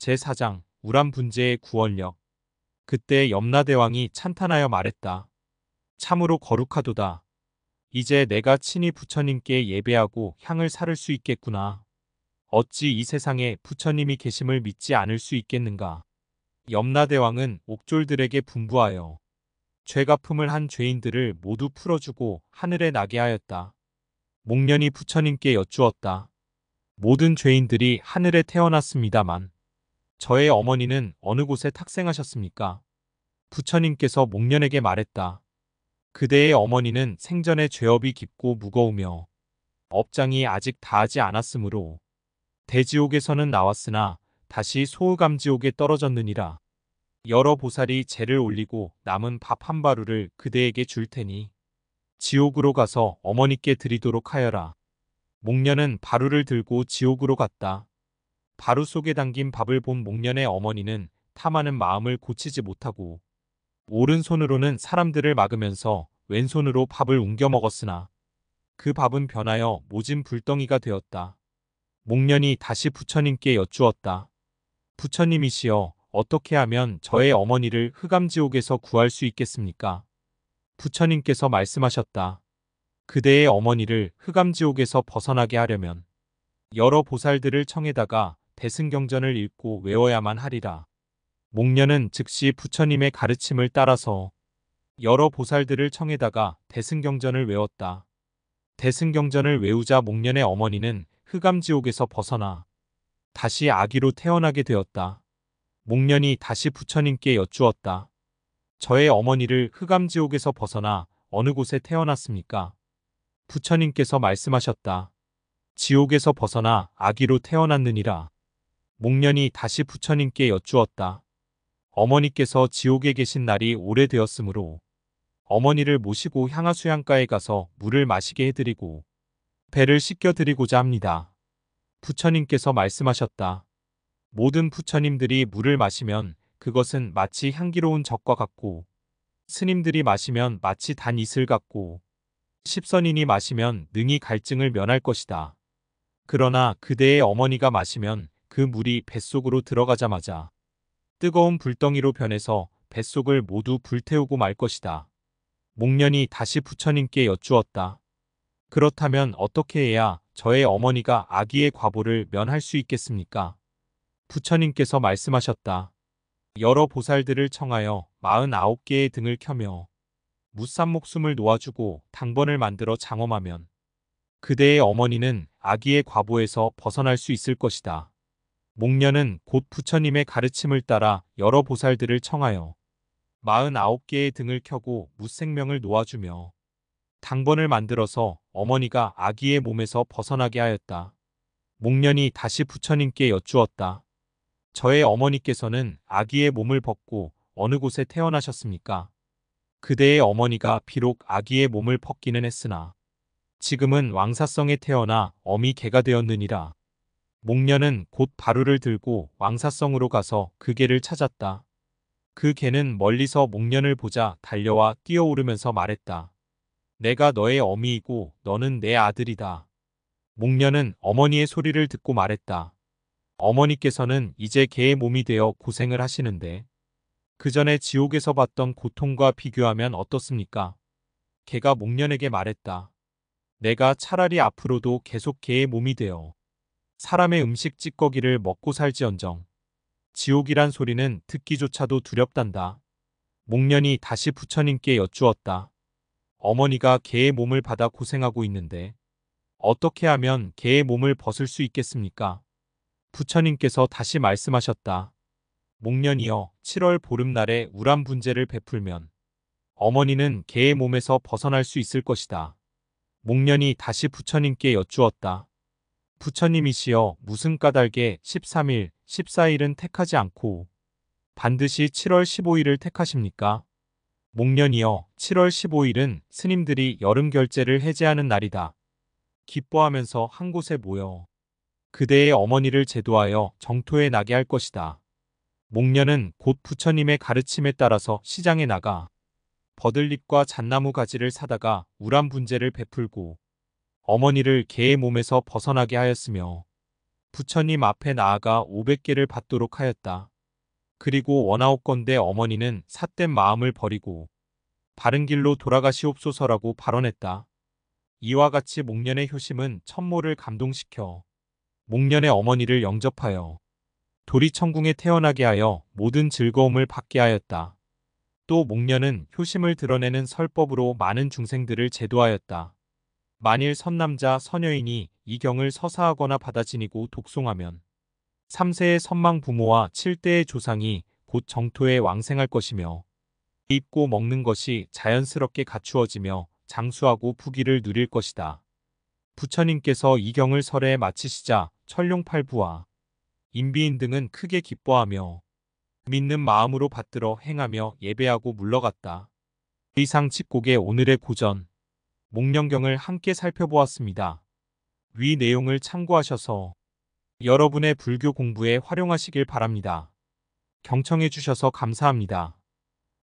제4장 우람 분재의 구원력 그때 염라대왕이 찬탄하여 말했다. 참으로 거룩하도다. 이제 내가 친히 부처님께 예배하고 향을 살을 수 있겠구나. 어찌 이 세상에 부처님이 계심을 믿지 않을 수 있겠는가. 염라대왕은 옥졸들에게 분부하여 죄가품을 한 죄인들을 모두 풀어주고 하늘에 나게 하였다. 목련이 부처님께 여쭈었다. 모든 죄인들이 하늘에 태어났습니다만 저의 어머니는 어느 곳에 탁생하셨습니까? 부처님께서 목련에게 말했다. 그대의 어머니는 생전에 죄업이 깊고 무거우며 업장이 아직 다하지 않았으므로 대지옥에서는 나왔으나 다시 소우감지옥에 떨어졌느니라. 여러 보살이 재를 올리고 남은 밥 한 바루를 그대에게 줄 테니 지옥으로 가서 어머니께 드리도록 하여라. 목련은 바루를 들고 지옥으로 갔다. 바루 속에 담긴 밥을 본 목련의 어머니는 탐하는 마음을 고치지 못하고 오른손으로는 사람들을 막으면서 왼손으로 밥을 옮겨 먹었으나 그 밥은 변하여 모진 불덩이가 되었다. 목련이 다시 부처님께 여쭈었다. 부처님이시여 어떻게 하면 저의 어머니를 흑암지옥에서 구할 수 있겠습니까? 부처님께서 말씀하셨다. 그대의 어머니를 흑암지옥에서 벗어나게 하려면 여러 보살들을 청해다가 대승경전을 읽고 외워야만 하리라. 목련은 즉시 부처님의 가르침을 따라서 여러 보살들을 청해다가 대승경전을 외웠다. 대승경전을 외우자 목련의 어머니는 흑암지옥에서 벗어나 다시 아기로 태어나게 되었다. 목련이 다시 부처님께 여쭈었다. 저의 어머니를 흑암지옥에서 벗어나 어느 곳에 태어났습니까? 부처님께서 말씀하셨다. 지옥에서 벗어나 아기로 태어났느니라. 목련이 다시 부처님께 여쭈었다. 어머니께서 지옥에 계신 날이 오래되었으므로 어머니를 모시고 향하수양가에 가서 물을 마시게 해드리고 배를 씻겨드리고자 합니다. 부처님께서 말씀하셨다. 모든 부처님들이 물을 마시면 그것은 마치 향기로운 적과 같고 스님들이 마시면 마치 단 이슬 같고 십선인이 마시면 능이 갈증을 면할 것이다. 그러나 그대의 어머니가 마시면 그 물이 뱃속으로 들어가자마자 뜨거운 불덩이로 변해서 뱃속을 모두 불태우고 말 것이다. 목련이 다시 부처님께 여쭈었다. 그렇다면 어떻게 해야 저의 어머니가 아기의 과보를 면할 수 있겠습니까? 부처님께서 말씀하셨다. 여러 보살들을 청하여 49개의 등을 켜며 무쌈 목숨을 놓아주고 당번을 만들어 장엄하면 그대의 어머니는 아기의 과보에서 벗어날 수 있을 것이다. 목련은 곧 부처님의 가르침을 따라 여러 보살들을 청하여 49개의 등을 켜고 무생명을 놓아주며 당번을 만들어서 어머니가 아기의 몸에서 벗어나게 하였다. 목련이 다시 부처님께 여쭈었다. 저의 어머니께서는 아기의 몸을 벗고 어느 곳에 태어나셨습니까? 그대의 어머니가 비록 아기의 몸을 벗기는 했으나 지금은 왕사성에 태어나 어미 개가 되었느니라. 목련은 곧 바루를 들고 왕사성으로 가서 그 개를 찾았다. 그 개는 멀리서 목련을 보자 달려와 뛰어오르면서 말했다. 내가 너의 어미이고 너는 내 아들이다. 목련은 어머니의 소리를 듣고 말했다. 어머니께서는 이제 개의 몸이 되어 고생을 하시는데 그 전에 지옥에서 봤던 고통과 비교하면 어떻습니까? 개가 목련에게 말했다. 내가 차라리 앞으로도 계속 개의 몸이 되어 사람의 음식 찌꺼기를 먹고 살지언정. 지옥이란 소리는 듣기조차도 두렵단다. 목련이 다시 부처님께 여쭈었다. 어머니가 개의 몸을 받아 고생하고 있는데 어떻게 하면 개의 몸을 벗을 수 있겠습니까? 부처님께서 다시 말씀하셨다. 목련이여 7월 보름날에 우람 분재를 베풀면 어머니는 개의 몸에서 벗어날 수 있을 것이다. 목련이 다시 부처님께 여쭈었다. 부처님이시여 무슨 까닭에 13일, 14일은 택하지 않고 반드시 7월 15일을 택하십니까? 목년이여 7월 15일은 스님들이 여름 결제를 해제하는 날이다. 기뻐하면서 한 곳에 모여 그대의 어머니를 제도하여 정토에 나게 할 것이다. 목년은곧 부처님의 가르침에 따라서 시장에 나가 버들잎과 잣나무 가지를 사다가 우람 분재를 베풀고 어머니를 개의 몸에서 벗어나게 하였으며 부처님 앞에 나아가 500개를 받도록 하였다. 그리고 원하옵건대 어머니는 삿된 마음을 버리고 바른 길로 돌아가시옵소서라고 발언했다. 이와 같이 목련의 효심은 천모를 감동시켜 목련의 어머니를 영접하여 도리천궁에 태어나게 하여 모든 즐거움을 받게 하였다. 또 목련은 효심을 드러내는 설법으로 많은 중생들을 제도하였다. 만일 선남자 선여인이 이경을 서사하거나 받아지니고 독송하면 3세의 선망 부모와 7대의 조상이 곧 정토에 왕생할 것이며 입고 먹는 것이 자연스럽게 갖추어지며 장수하고 부귀를 누릴 것이다. 부처님께서 이경을 설에 마치시자 천룡팔부와 인비인 등은 크게 기뻐하며 믿는 마음으로 받들어 행하며 예배하고 물러갔다. 의상 칩곡의 오늘의 고전 목련경을 함께 살펴보았습니다. 위 내용을 참고하셔서 여러분의 불교 공부에 활용하시길 바랍니다. 경청해 주셔서 감사합니다.